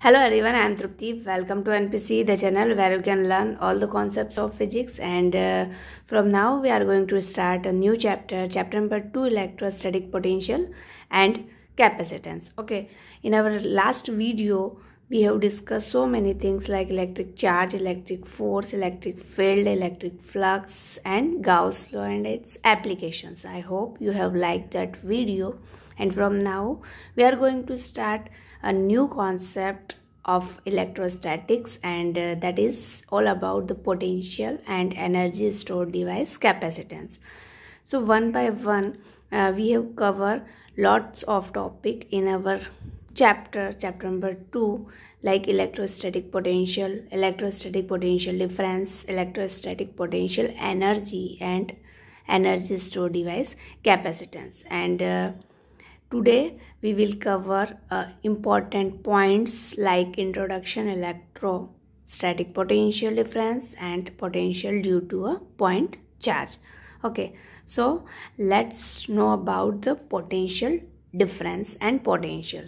Hello everyone, I am Trupti. Welcome to NPC, the channel where you can learn all the concepts of physics. And uh, from now, we are going to start a new chapter, chapter number 2 electrostatic potential and capacitance. Okay, in our last video, we have discussed so many things like electric charge, electric force, electric field, electric flux, and Gauss law and its applications. I hope you have liked that video. And from now, we are going to start a new concept of electrostatics and uh, that is all about the potential and energy stored device capacitance so one by one uh, we have covered lots of topic in our chapter chapter number 2 like electrostatic potential electrostatic potential difference electrostatic potential energy and energy store device capacitance and uh, Today we will cover uh, important points like introduction electrostatic potential difference and potential due to a point charge. Okay, so let's know about the potential difference and potential.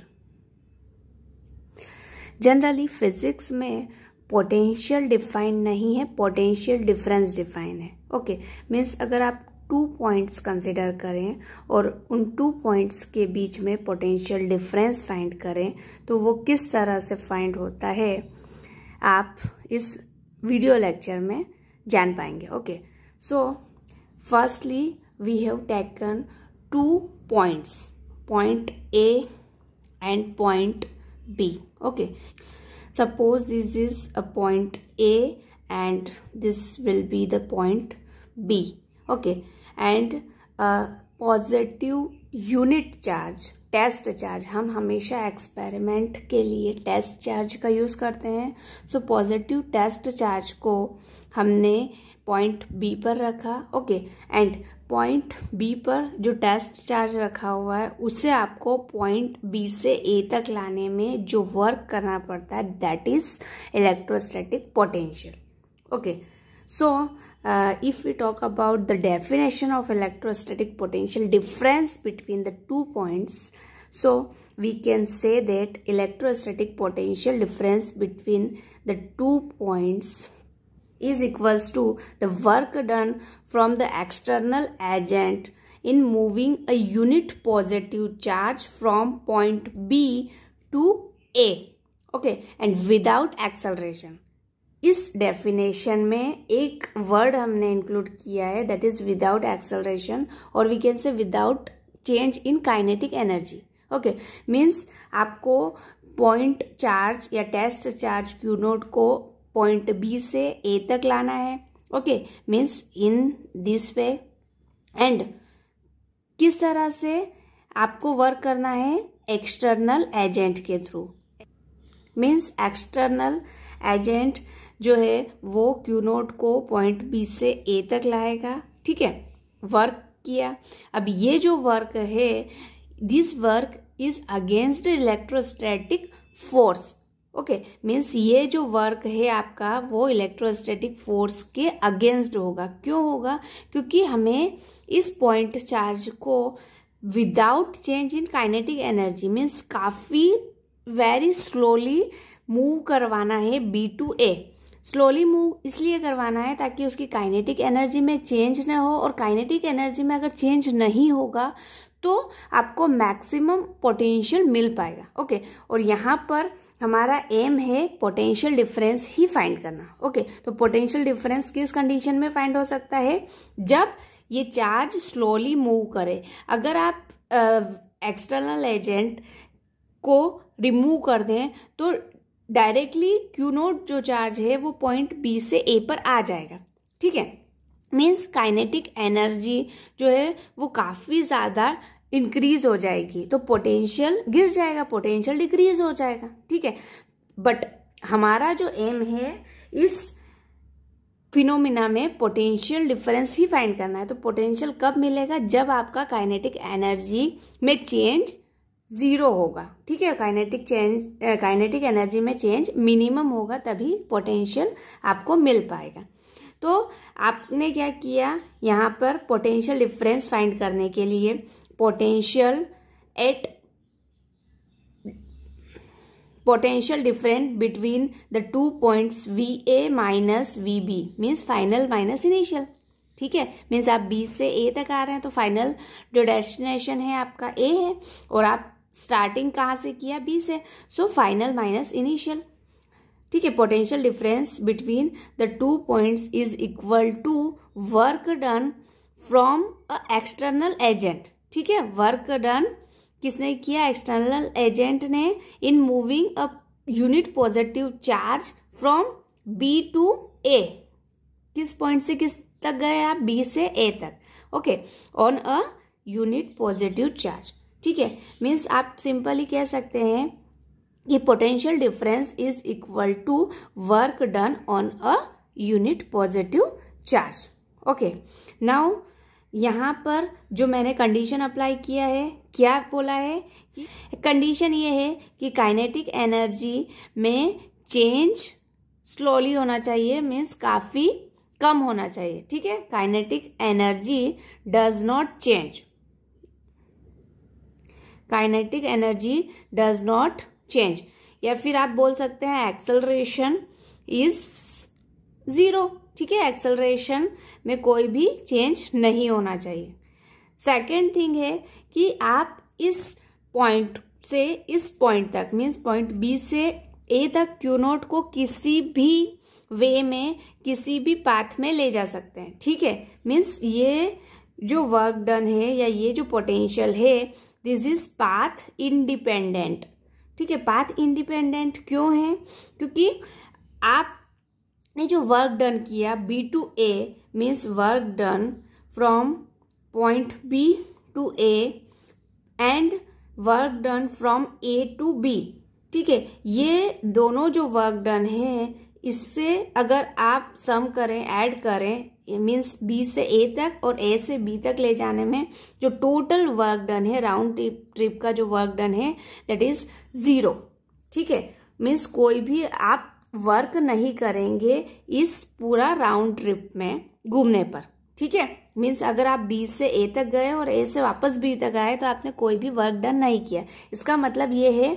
generally physics mein potential define नहीं है potential difference define है okay okay, means अगर आप two points consider करें और उन two points के बीच में पोटेंशियल डिफरेंस फाइंड करें तो वो किस तरह से फाइंड होता है आप इस वीडियो लेक्चर में जान पाएंगे okay so firstly we have taken two points point A and point B okay suppose this is a point A and this will be the point B okay and positive unit charge test charge हम हमेशा experiment के लिए test charge का use करते हैं so positive test charge को हमने point B पर रखा ओके एंड पॉइंट बी पर जो टेस्ट चार्ज रखा हुआ है उसे आपको पॉइंट बी से ए तक लाने में जो वर्क करना पड़ता है that is electrostatic potential okay so uh, if we talk about the definition of electrostatic potential difference between the two points so we can say that electrostatic potential difference between the two points is equals to the work done from the external agent in moving a unit positive charge from point B to A okay and without acceleration इस definition में एक word हमने include किया है that is without acceleration और we can say without change in kinetic energy okay means आपको point charge या test charge Q naught को पॉइंट बी से ए तक लाना है okay means in this way and किस तरह से आपको वर्क करना है एक्सटर्नल एजेंट के थ्रू मीन्स एक्सटर्नल एजेंट जो है वो क्यू नोट को पॉइंट बी से ए तक लाएगा ठीक है वर्क किया अब ये जो वर्क है this work is against electrostatic force okay means ये जो वर्क है आपका वो इलेक्ट्रोस्टैटिक फोर्स के अगेंस्ट होगा क्यों होगा क्योंकि हमें इस पॉइंट चार्ज को without change in kinetic energy means काफ़ी वेरी स्लोली मूव करवाना है B to A slowly move इसलिए करवाना है ताकि उसकी काइनेटिक एनर्जी में चेंज ना हो और काइनेटिक एनर्जी में अगर चेंज नहीं होगा तो आपको मैक्सिमम पोटेंशियल मिल पाएगा ओके और यहाँ पर हमारा एम है पोटेंशियल डिफरेंस ही फाइंड करना ओके तो पोटेंशियल डिफरेंस किस कंडीशन में फाइंड हो सकता है जब ये चार्ज स्लोली मूव करे अगर आप एक्सटर्नल uh, एजेंट को रिमूव कर दें तो डायरेक्टली क्यू नोट जो चार्ज है वो पॉइंट बी से ए पर आ जाएगा ठीक है मीन्स काइनेटिक एनर्जी जो है वो काफ़ी ज़्यादा इंक्रीज हो जाएगी तो पोटेंशियल गिर जाएगा पोटेंशियल डिक्रीज हो जाएगा ठीक है बट हमारा जो एम है इस फिनोमिना में पोटेंशियल डिफरेंस ही फाइंड करना है तो पोटेंशियल कब मिलेगा जब आपका काइनेटिक एनर्जी में चेंज ज़ीरो होगा ठीक है काइनेटिक चेंज काइनेटिक एनर्जी में चेंज मिनिमम होगा तभी पोटेंशियल आपको मिल पाएगा तो आपने क्या किया यहाँ पर पोटेंशियल डिफरेंस फाइंड करने के लिए potential at potential difference between the two points V A minus V B means final minus initial ठीक है मीन्स आप बी से ए तक आ रहे हैं तो फाइनल जो डेस्टिनेशन है आपका ए है और आप स्टार्टिंग कहाँ से किया बी से सो फाइनल माइनस इनिशियल ठीक है potential difference between the two points is equal to work done from a external agent ठीक है वर्क डन किसने किया एक्सटर्नल एजेंट ने in moving a unit positive charge from B to A किस point से किस तक गए आप बी से ए तक okay on a unit positive charge ठीक है मीन्स आप सिंपली कह सकते हैं कि potential difference is equal to work done on a unit positive charge okay now यहाँ पर जो मैंने कंडीशन अप्लाई किया है क्या बोला है कि कंडीशन ये है कि काइनेटिक एनर्जी में चेंज स्लोली होना चाहिए मीन्स काफ़ी कम होना चाहिए ठीक है kinetic energy does not change kinetic energy does not change या फिर आप बोल सकते हैं एक्सलरेशन इज जीरो ठीक है एक्सलरेशन में कोई भी चेंज नहीं होना चाहिए सेकेंड थिंग है कि आप इस पॉइंट से इस पॉइंट तक मीन्स पॉइंट बी से ए तक क्यू नोट को किसी भी वे में किसी भी पाथ में ले जा सकते हैं ठीक है मीन्स ये जो वर्क डन है या ये जो पोटेंशियल है दिस इज पाथ इंडिपेंडेंट ठीक है पाथ इंडिपेंडेंट क्यों है क्योंकि आपने जो वर्क डन किया B to A means work done from point B to A and work done from A to B ठीक है ये दोनों जो वर्क डन है इससे अगर आप सम करें ऐड करें मीन्स बी से ए तक और ए से बी तक ले जाने में जो टोटल वर्क डन है राउंड ट्रिप ट्रिप का जो वर्क डन है दैट इज ज़ीरो ठीक है मीन्स कोई भी आप वर्क नहीं करेंगे इस पूरा राउंड ट्रिप में घूमने पर ठीक है मीन्स अगर आप बी से ए तक गए और ए से वापस बी तक आए तो आपने कोई भी वर्क डन नहीं किया इसका मतलब ये है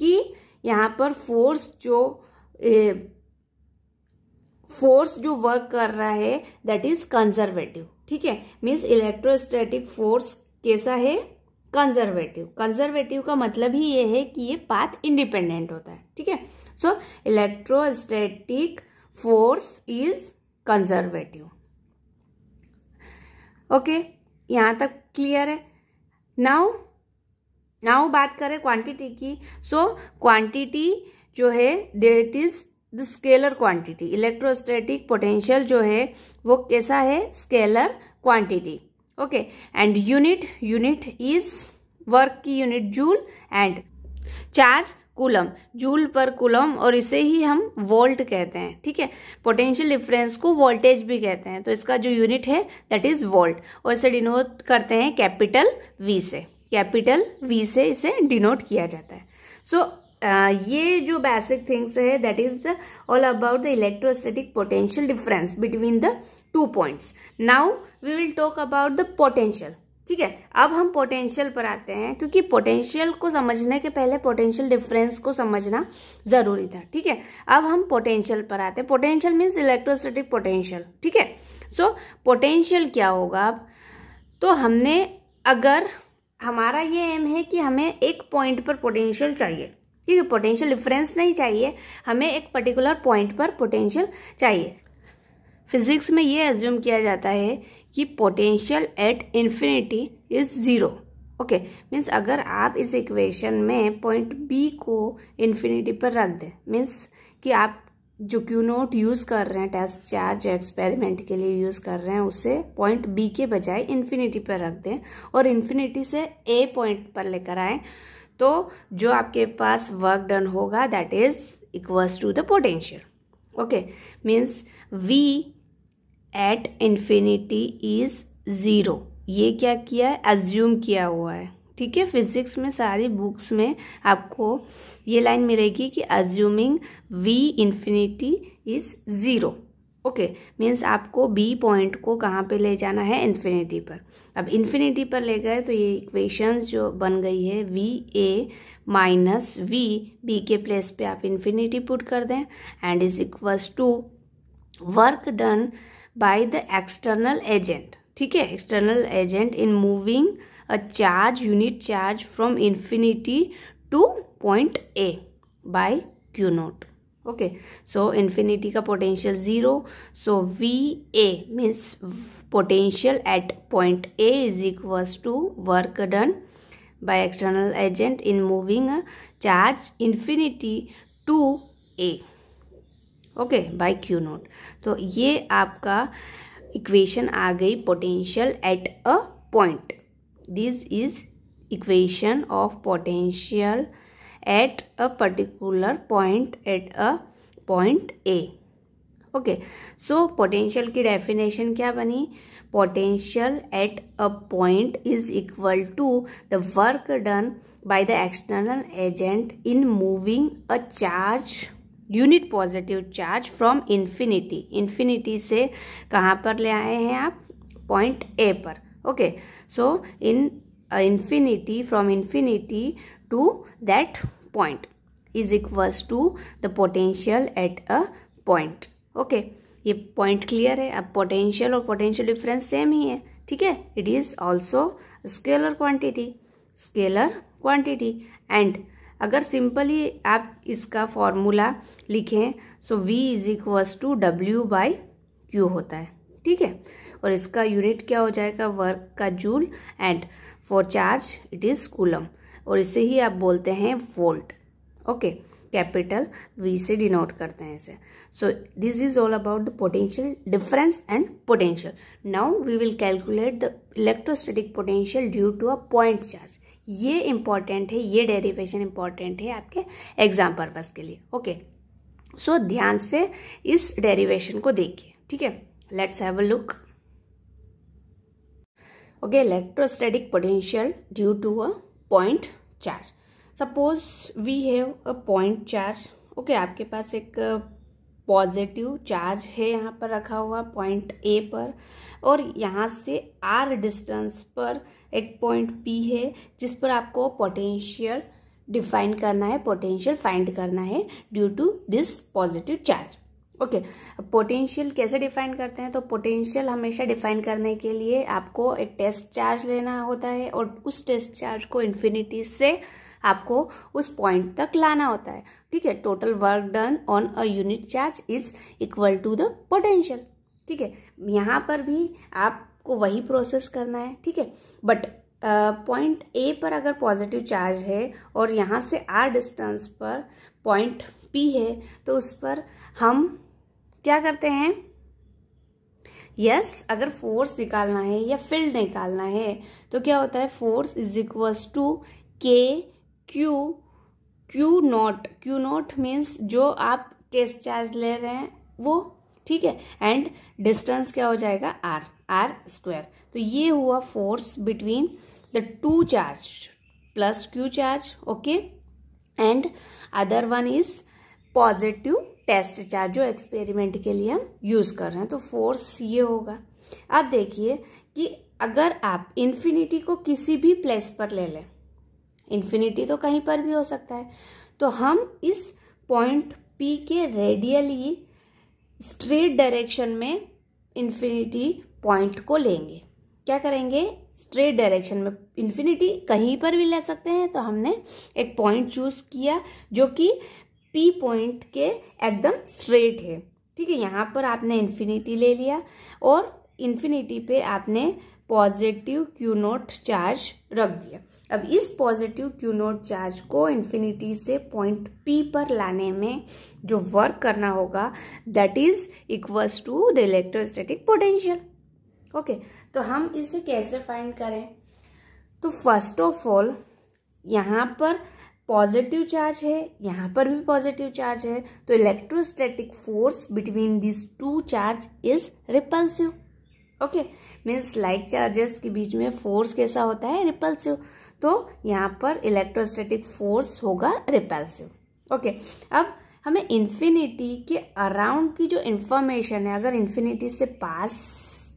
कि यहाँ पर फोर्स जो ए, फोर्स जो वर्क कर रहा है दैट इज कंजर्वेटिव ठीक है मीन्स इलेक्ट्रोस्टैटिक फोर्स कैसा है कंजर्वेटिव कंजर्वेटिव का मतलब ही ये है कि ये पाथ इंडिपेंडेंट होता है ठीक है so electrostatic force is conservative okay यहां तक क्लियर है नाउ नाउ बात करें क्वांटिटी की सो so, क्वांटिटी जो है that is the scalar quantity electrostatic potential जो है वो कैसा है scalar quantity okay and unit unit is work की unit joule and charge coulomb joule per coulomb और इसे ही हम वोल्ट कहते हैं ठीक है पोटेंशियल डिफरेंस को वोल्टेज भी कहते हैं तो इसका जो यूनिट है दैट इज वोल्ट और इसे डिनोट करते हैं कैपिटल वी से कैपिटल वी से इसे डिनोट किया जाता है सो so, ये जो बेसिक थिंग्स है that is the all about the electrostatic potential difference between the two points now we will talk about the potential ठीक है अब हम पोटेंशियल पर आते हैं क्योंकि पोटेंशियल को समझने के पहले पोटेंशियल डिफरेंस को समझना जरूरी था ठीक है अब हम पोटेंशियल पर आते हैं पोटेंशियल मीन्स इलेक्ट्रोस्टेटिक पोटेंशियल ठीक है सो पोटेंशियल क्या होगा अब तो हमने अगर हमारा ये एम है कि हमें एक पॉइंट पर पोटेंशियल चाहिए ठीक है पोटेंशियल डिफरेंस नहीं चाहिए हमें एक पर्टिकुलर पॉइंट पर पोटेंशियल चाहिए फिजिक्स में ये एज्यूम किया जाता है कि potential at infinity is zero okay means अगर आप इस इक्वेशन में पॉइंट बी को इन्फिनिटी पर रख दें मीन्स कि आप जो क्यू नोट यूज़ कर रहे हैं टेस्ट चार्ज एक्सपेरिमेंट के लिए यूज़ कर रहे हैं उसे पॉइंट बी के बजाय इन्फिनिटी पर रख दें और इन्फिनिटी से ए पॉइंट पर लेकर आएँ तो जो आपके पास वर्क डन होगा that is equals to the potential okay means V at infinity is zero ये क्या किया है एज्यूम किया हुआ है ठीक है फिजिक्स में सारी बुक्स में आपको ये लाइन मिलेगी कि assuming V infinity is zero okay means आपको बी पॉइंट को कहाँ पे ले जाना है इन्फिनिटी पर अब इन्फिनिटी पर ले गए तो ये इक्वेशंस जो बन गई है V A minus V B के प्लेस पे आप इन्फिनिटी पुट कर दें and is equals to work done by the external agent ठीक है external agent in moving a charge unit charge from infinity to point A by Q naught okay so infinity का potential zero so V A means potential at point A is equals to work done by external agent in moving charge infinity to A okay by Q naught तो ये आपका equation आ गई potential at a point this is equation of potential at a particular point at a point A okay so potential की definition क्या बनी potential at a point is equal to the work done by the external agent in moving a charge unit positive charge from infinity infinity से कहाँ पर ले आए हैं आप पॉइंट ए पर okay so in infinity from infinity to that point is equals to the potential at a point okay okay, ये point clear है अब पोटेंशियल और पोटेंशियल डिफरेंस सेम ही है ठीक है it is also scalar quantity scalar quantity and अगर simply आप इसका फॉर्मूला लिखें so V is equals to W by Q होता है ठीक है और इसका यूनिट क्या हो जाएगा वर्क का joule and for charge it is coulomb और इसे ही आप बोलते हैं वोल्ट ओके कैपिटल वी से डिनोट करते हैं इसे so this is all about the potential difference and potential now we will calculate the electrostatic potential due to a point charge ये इंपॉर्टेंट है ये डेरिवेशन इंपॉर्टेंट है आपके एग्जाम पर्पज के लिए ओके सो ध्यान से इस डेरिवेशन को देखिए ठीक है let's have a look okay electrostatic potential due to a point charge suppose we have a point charge okay आपके पास एक पॉजिटिव uh, चार्ज है यहाँ पर रखा हुआ पॉइंट ए पर और यहाँ से आर डिस्टेंस पर एक पॉइंट पी है जिस पर आपको पोटेंशियल डिफाइन करना है पोटेंशियल फाइंड करना है due to this positive charge okay okay, potential कैसे डिफाइन करते हैं तो पोटेंशियल हमेशा डिफाइन करने के लिए आपको एक टेस्ट चार्ज लेना होता है और उस टेस्ट चार्ज को इन्फिनिटी से आपको उस पॉइंट तक लाना होता है ठीक है total work done on a unit charge is equal to the potential ठीक है यहाँ पर भी आपको वही प्रोसेस करना है ठीक है बट पॉइंट ए पर अगर पॉजिटिव चार्ज है और यहाँ से आर डिस्टेंस पर पॉइंट पी है तो उस पर हम क्या करते हैं यस yes, अगर फोर्स निकालना है या फील्ड निकालना है तो क्या होता है force is equals to K Q Q naught Q naught means जो आप टेस्ट चार्ज ले रहे हैं वो ठीक है एंड डिस्टेंस क्या हो जाएगा आर आर स्क्वायर तो ये हुआ force between the two charge plus Q charge okay and other one is positive test charge जो एक्सपेरिमेंट के लिए हम यूज़ कर रहे हैं तो फोर्स ये होगा अब देखिए कि अगर आप इन्फिनिटी को किसी भी प्लेस पर ले लें इन्फिनिटी तो कहीं पर भी हो सकता है तो हम इस पॉइंट पी के रेडियली स्ट्रेट डायरेक्शन में इन्फिनिटी पॉइंट को लेंगे क्या करेंगे स्ट्रेट डायरेक्शन में इन्फिनिटी कहीं पर भी ले सकते हैं तो हमने एक पॉइंट चूज किया जो कि पी पॉइंट के एकदम स्ट्रेट है ठीक है यहाँ पर आपने इन्फिनिटी ले लिया और इन्फिनिटी पे आपने पॉजिटिव क्यू नोट चार्ज रख दिया अब इस पॉजिटिव क्यू नोट चार्ज को इन्फिनिटी से पॉइंट पी पर लाने में जो वर्क करना होगा that is equals to the electrostatic potential okay तो हम इसे कैसे फाइंड करें तो फर्स्ट ऑफ ऑल यहाँ पर पॉजिटिव चार्ज है यहाँ पर भी पॉजिटिव चार्ज है तो electrostatic force between this two charge is repulsive okay means like charges के बीच में फोर्स कैसा होता है रिपल्सिव तो यहाँ पर इलेक्ट्रोस्टैटिक फोर्स होगा रिपल्सिव ओके okay. अब हमें इन्फिनिटी के अराउंड की जो इन्फॉर्मेशन है अगर इन्फिनिटी से पास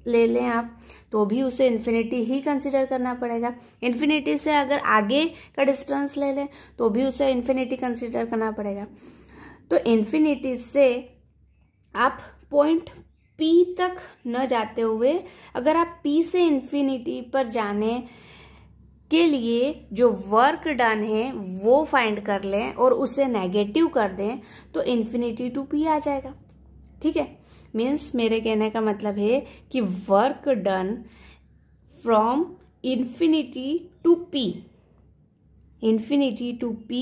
ले लें आप तो भी उसे इन्फिनिटी ही कंसिडर करना पड़ेगा इन्फिनिटी से अगर आगे का डिस्टेंस ले लें तो भी उसे इन्फिनिटी कंसिडर करना पड़ेगा तो इन्फिनिटी से आप पॉइंट पी तक न जाते हुए अगर आप पी से इन्फिनिटी पर जाने के लिए जो वर्क डन है वो फाइंड कर लें और उसे नेगेटिव कर दें तो इन्फिनिटी टू पी आ जाएगा ठीक है मीन्स मेरे कहने का मतलब है कि work done from infinity to P infinity to P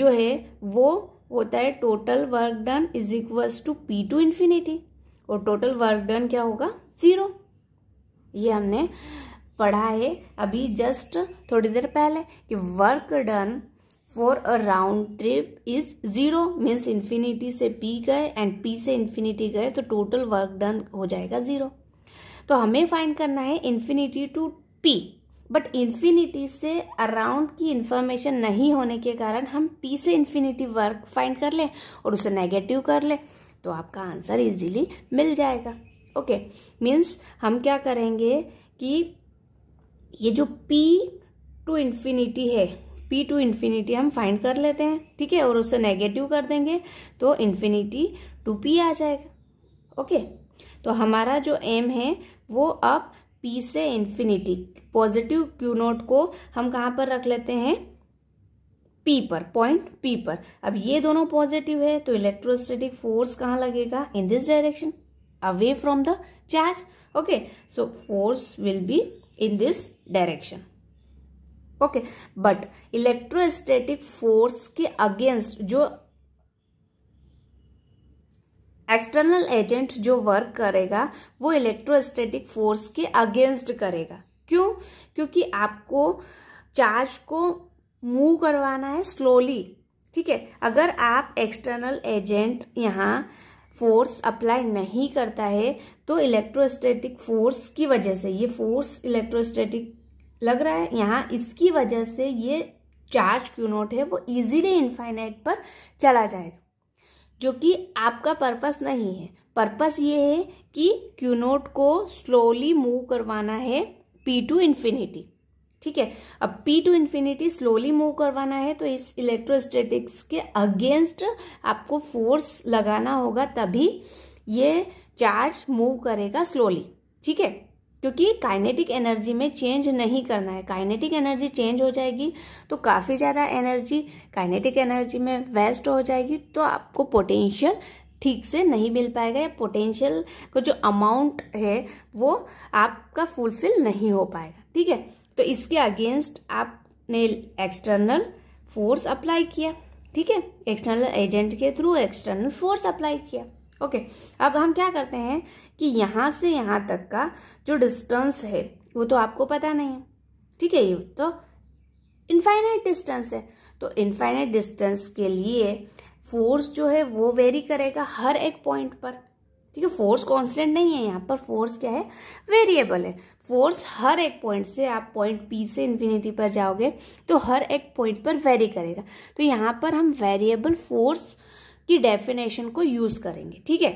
जो है वो होता है total work done is equals to P to infinity और टोटल वर्क डन क्या होगा ज़ीरो ये हमने पढ़ा है अभी जस्ट थोड़ी देर पहले कि work done for a round trip is zero means infinity से पी गए एंड पी से इन्फिनिटी गए तो टोटल वर्क डन हो जाएगा जीरो तो हमें फाइंड करना है infinity to P but infinity से अराउंड की इन्फॉर्मेशन नहीं होने के कारण हम पी से इन्फिनिटी वर्क फाइंड कर लें और उसे नेगेटिव कर लें तो आपका आंसर इजीली मिल जाएगा ओके okay. मीन्स हम क्या करेंगे कि ये जो पी टू इन्फिनिटी है पी टू इन्फिनिटी हम फाइंड कर लेते हैं ठीक है और उससे नेगेटिव कर देंगे तो इन्फिनिटी टू पी आ जाएगा ओके तो हमारा जो एम है वो अब पी से इन्फिनिटी पॉजिटिव क्यू नोट को हम कहाँ पर रख लेते हैं पी पर पॉइंट पी पर अब ये दोनों पॉजिटिव है तो इलेक्ट्रोस्टेटिक फोर्स कहाँ लगेगा in this direction away from the charge okay so force will be in this direction okay but electrostatic force के अगेंस्ट जो एक्सटर्नल एजेंट जो वर्क करेगा वो इलेक्ट्रोस्टैटिक फोर्स के अगेंस्ट करेगा क्यों क्योंकि आपको चार्ज को मूव करवाना है स्लोली ठीक है अगर आप एक्सटर्नल एजेंट यहाँ फोर्स अप्लाई नहीं करता है तो इलेक्ट्रोस्टैटिक फोर्स की वजह से ये फोर्स इलेक्ट्रोस्टैटिक लग रहा है यहाँ इसकी वजह से ये चार्ज क्यू नोट है वो इजीली इन्फाइनाइट पर चला जाएगा जो कि आपका पर्पस नहीं है पर्पस ये है कि क्यू नोट को स्लोली मूव करवाना है पी टू इन्फिनिटी ठीक है अब P to infinity slowly move करवाना है तो इस इलेक्ट्रोस्टेटिक्स के अगेंस्ट आपको फोर्स लगाना होगा तभी ये चार्ज मूव करेगा स्लोली ठीक है क्योंकि काइनेटिक एनर्जी में चेंज नहीं करना है काइनेटिक एनर्जी चेंज हो जाएगी तो काफ़ी ज़्यादा एनर्जी काइनेटिक एनर्जी में वेस्ट हो जाएगी तो आपको पोटेंशियल ठीक से नहीं मिल पाएगा या पोटेंशियल का जो अमाउंट है वो आपका फुलफिल नहीं हो पाएगा ठीक है तो इसके अगेंस्ट आपने एक्सटर्नल फोर्स अप्लाई किया ठीक है एक्सटर्नल एजेंट के थ्रू एक्सटर्नल फोर्स अप्लाई किया ओके अब हम क्या करते हैं कि यहाँ से यहाँ तक का जो डिस्टेंस है वो तो आपको पता नहीं है ठीक है ये तो इनफाइनाइट डिस्टेंस है तो इनफाइनाइट डिस्टेंस के लिए फोर्स जो है वो वेरी करेगा हर एक पॉइंट पर ठीक है फोर्स कांस्टेंट नहीं है यहाँ पर फोर्स क्या है वेरिएबल है फोर्स हर एक पॉइंट से आप पॉइंट पी से इन्फिनिटी पर जाओगे तो हर एक पॉइंट पर वेरी करेगा तो यहाँ पर हम वेरिएबल फोर्स की डेफिनेशन को यूज करेंगे ठीक है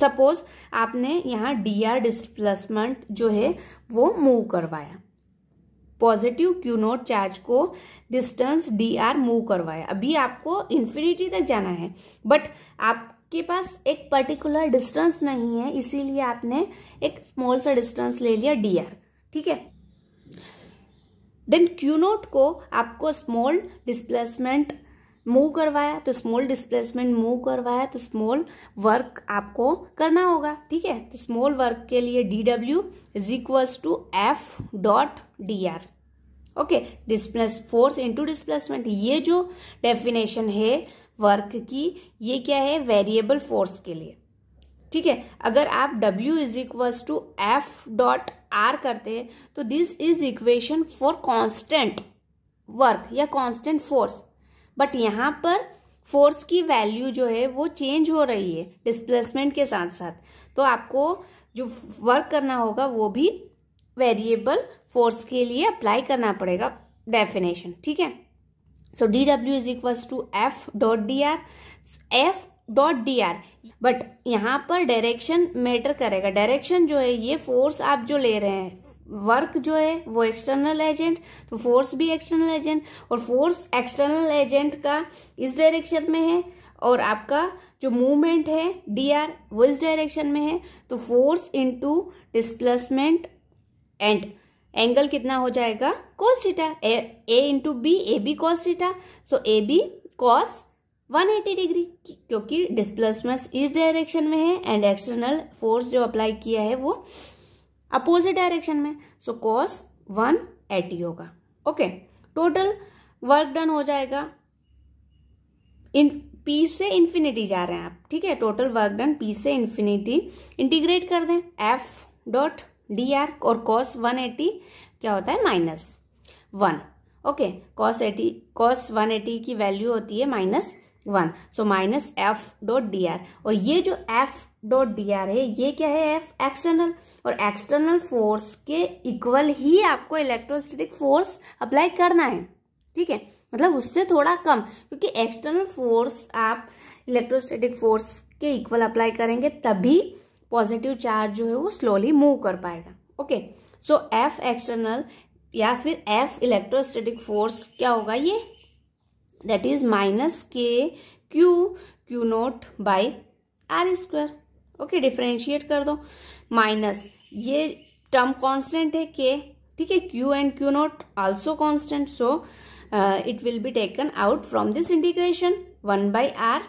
सपोज आपने यहाँ डी आर डिस्प्लेसमेंट जो है वो मूव करवाया पॉजिटिव क्यू नोट चार्ज को डिस्टेंस डी आर मूव करवाया अभी आपको इन्फिनिटी तक जाना है बट आपके पास एक पर्टिकुलर डिस्टेंस नहीं है इसीलिए आपने एक स्मॉल सा डिस्टेंस ले लिया डी आर ठीक है देन क्यू नोट को आपको स्मॉल डिस्प्लेसमेंट मूव करवाया तो स्मॉल डिस्प्लेसमेंट मूव करवाया तो स्मॉल वर्क आपको करना होगा ठीक है तो स्मॉल वर्क के लिए D W is equals to F dot D R okay displace force into displacement ये जो डेफिनेशन है वर्क की ये क्या है वेरिएबल फोर्स के लिए ठीक है अगर आप W is equals to F dot R करते हैं तो this is equation for constant work या कांस्टेंट फोर्स बट यहाँ पर फोर्स की वैल्यू जो है वो चेंज हो रही है डिस्प्लेसमेंट के साथ साथ तो आपको जो वर्क करना होगा वो भी वेरिएबल फोर्स के लिए अप्लाई करना पड़ेगा डेफिनेशन ठीक है so D W is equals to F dot D R F dot D R but यहाँ पर डायरेक्शन मैटर करेगा डायरेक्शन जो है ये फोर्स आप जो ले रहे हैं वर्क जो है वो एक्सटर्नल एजेंट तो फोर्स भी एक्सटर्नल एजेंट और फोर्स एक्सटर्नल एजेंट का इस डायरेक्शन में है और आपका जो मूवमेंट है डी आर वो इस डायरेक्शन में है तो force into displacement and angle कितना हो जाएगा cos theta A A into B A B cos theta so A B cos 180 degree क्योंकि डिस्प्लेसमेंट इस डायरेक्शन में है एंड एक्सटर्नल फोर्स जो अप्लाई किया है वो अपोजिट डायरेक्शन में so cos one eighty e होगा ओके टोटल वर्क डन हो जाएगा इन पी से इन्फिनिटी जा रहे हैं आप ठीक है टोटल वर्क डन पी से इन्फिनिटी इंटीग्रेट कर दें एफ डॉट डी आर और कॉस वन एटी e क्या होता है minus e, one okay cos eighty cos one eighty की वैल्यू होती है minus one so minus F dot D R और ये जो एफ डॉट डी आर है ये क्या है एफ एक्सटर्नल और एक्सटर्नल फोर्स के इक्वल ही आपको इलेक्ट्रोस्टैटिक फोर्स अप्लाई करना है ठीक है मतलब उससे थोड़ा कम क्योंकि एक्सटर्नल फोर्स आप इलेक्ट्रोस्टैटिक फोर्स के इक्वल अप्लाई करेंगे तभी पॉजिटिव चार्ज जो है वो स्लोली मूव कर पाएगा ओके सो एफ एक्सटर्नल या फिर एफ इलेक्ट्रोस्टैटिक फोर्स क्या होगा ये that is minus K Q Q naught by R square okay differentiate कर दो माइनस ये टर्म कांस्टेंट है के ठीक है Q and Q naught also constant so it will be taken out from this integration one by R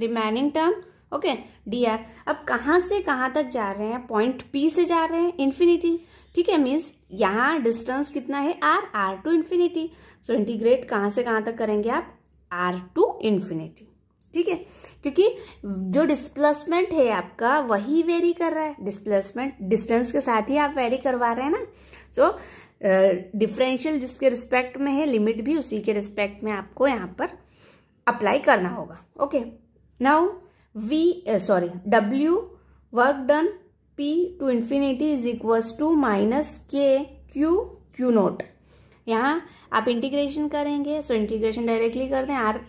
remaining term okay D R अब कहाँ से कहाँ तक जा रहे हैं पॉइंट पी से जा रहे हैं इन्फिनिटी ठीक है मीन्स यहाँ डिस्टेंस कितना है R R to infinity so integrate कहाँ से कहाँ तक करेंगे आप आर टू इन्फिनिटी ठीक है क्योंकि जो डिस्प्लेसमेंट है आपका वही वेरी कर रहा है डिस्प्लेसमेंट डिस्टेंस के साथ ही आप वेरी करवा रहे हैं ना तो डिफरेंशियल जिसके रिस्पेक्ट में है लिमिट भी उसी के रिस्पेक्ट में आपको यहाँ पर अप्लाई करना होगा okay now we sorry W work done P to infinity is equals to minus K Q Q naught यहाँ आप इंटीग्रेशन करेंगे सो इंटीग्रेशन डायरेक्टली कर दें आर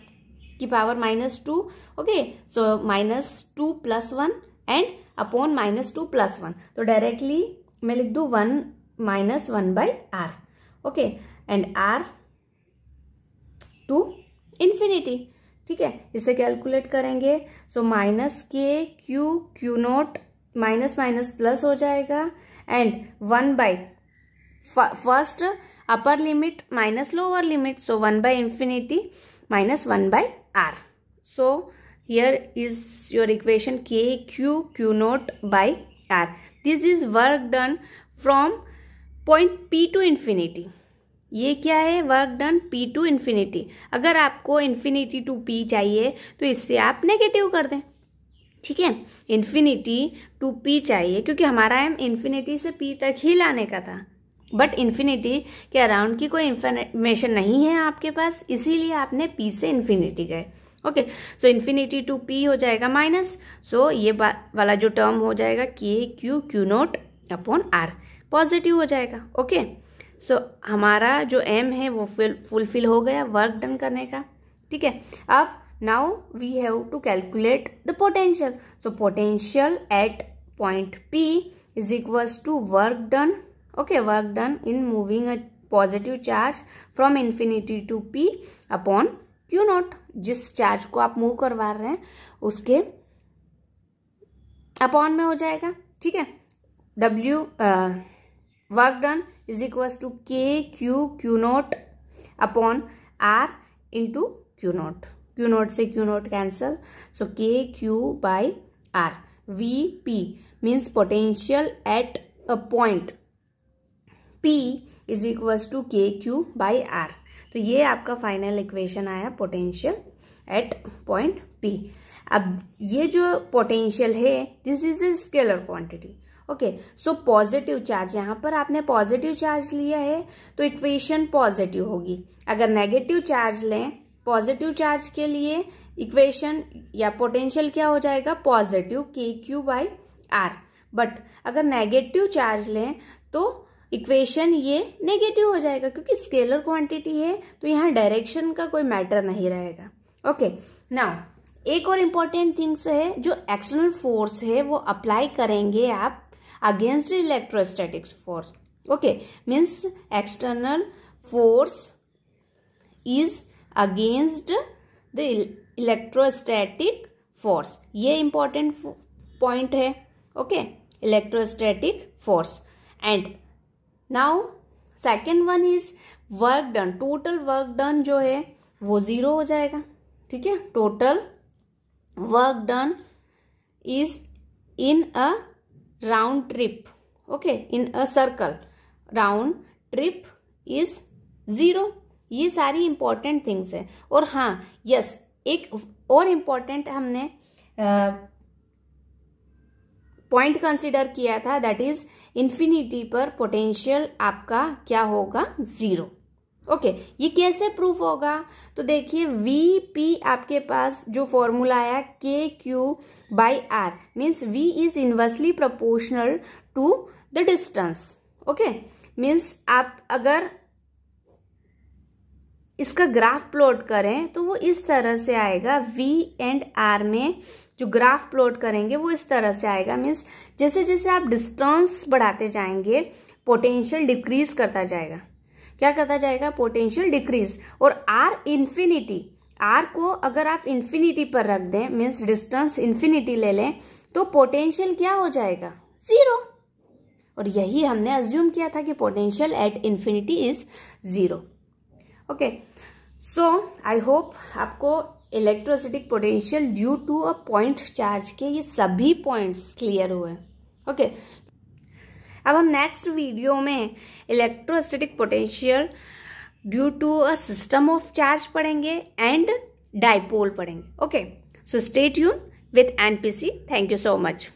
की power minus two okay so minus two plus one and upon minus two plus one तो directly मैं लिख दू one minus one by R okay and R to infinity ठीक है इसे कैलकुलेट करेंगे so minus K Q Q naught minus minus plus हो जाएगा and one by first upper limit minus lower limit so one by infinity minus one by r so here is your equation k q q naught by r this is work done from point p to infinity ये क्या है work done P to infinity अगर आपको infinity to P चाहिए तो इससे आप negative कर दें ठीक है इन्फिनिटी टू पी चाहिए क्योंकि हमारा एम इन्फिनिटी से पी तक ही लाने का था बट इन्फिनिटी के अराउंड की कोई इन्फॉर्मेशन नहीं है आपके पास इसीलिए आपने पी से इन्फिनिटी गए okay so infinity to P हो जाएगा माइनस सो so ये वाला जो टर्म हो जाएगा K Q Q naught upon R positive हो जाएगा ओके okay? सो so, हमारा जो एम है वो फुलफिल हो गया वर्क डन करने का ठीक है अब now we have to calculate the potential so potential at point P is equals to work done okay work done in moving a positive charge from infinity to P upon Q naught जिस charge को आप move करवा रहे हैं उसके upon में हो जाएगा ठीक है W work done is equal to K Q Q naught upon R into Q naught Q naught से Q naught cancel so K Q by R V P means potential at a point P is equals to K Q by R तो ये आपका final equation आया potential at point P अब ये जो potential है this is a scalar quantity okay so positive charge यहाँ पर आपने पॉजिटिव चार्ज लिया है तो इक्वेशन पॉजिटिव होगी अगर नेगेटिव चार्ज लें पॉजिटिव चार्ज के लिए इक्वेशन या पोटेंशियल क्या हो जाएगा positive K Q by R but अगर नेगेटिव चार्ज लें तो इक्वेशन ये नेगेटिव हो जाएगा क्योंकि स्केलर क्वांटिटी है तो यहाँ डायरेक्शन का कोई मैटर नहीं रहेगा ओके okay, नाउ एक और इम्पॉर्टेंट थिंग्स है जो एक्सटर्नल फोर्स है वो अप्लाई करेंगे आप against electrostatics force okay means external force is against the electrostatic force ये इम्पॉर्टेंट पॉइंट है okay electrostatic force and now second one is work done total work done जो है वो जीरो हो जाएगा ठीक है total work done is in a round trip okay in a circle round trip is zero ये सारी इंपॉर्टेंट थिंग्स है और हाँ यस yes, एक और इम्पॉर्टेंट हमने पॉइंट कंसीडर किया था दैट इज इन्फिनिटी पर पोटेंशियल आपका क्या होगा जीरो ओके okay, ये कैसे प्रूफ होगा तो देखिए वी पी आपके पास जो फॉर्मूला आया K Q by R means V is inversely proportional to the distance okay means आप अगर इसका ग्राफ प्लॉट करें तो वो इस तरह से आएगा वी एंड आर में जो ग्राफ प्लॉट करेंगे वो इस तरह से आएगा मीन्स जैसे जैसे आप डिस्टेंस बढ़ाते जाएंगे पोटेंशियल डिक्रीज करता जाएगा क्या करता जाएगा पोटेंशियल डिक्रीज और आर इन्फिनिटी आर को अगर आप इन्फिनिटी पर रख दें मीन्स डिस्टेंस इन्फिनिटी ले लें तो पोटेंशियल क्या हो जाएगा ज़ीरो और यही हमने अज्यूम किया था कि potential at infinity is zero okay so I hope आपको electrostatic potential due to a point charge के ये सभी पॉइंट्स क्लियर हुए ओके okay. अब हम नेक्स्ट वीडियो में electrostatic potential due to a system of charge पढ़ेंगे एंड डाइपोल पढ़ेंगे ओके सो स्टेट यून with see thank you so much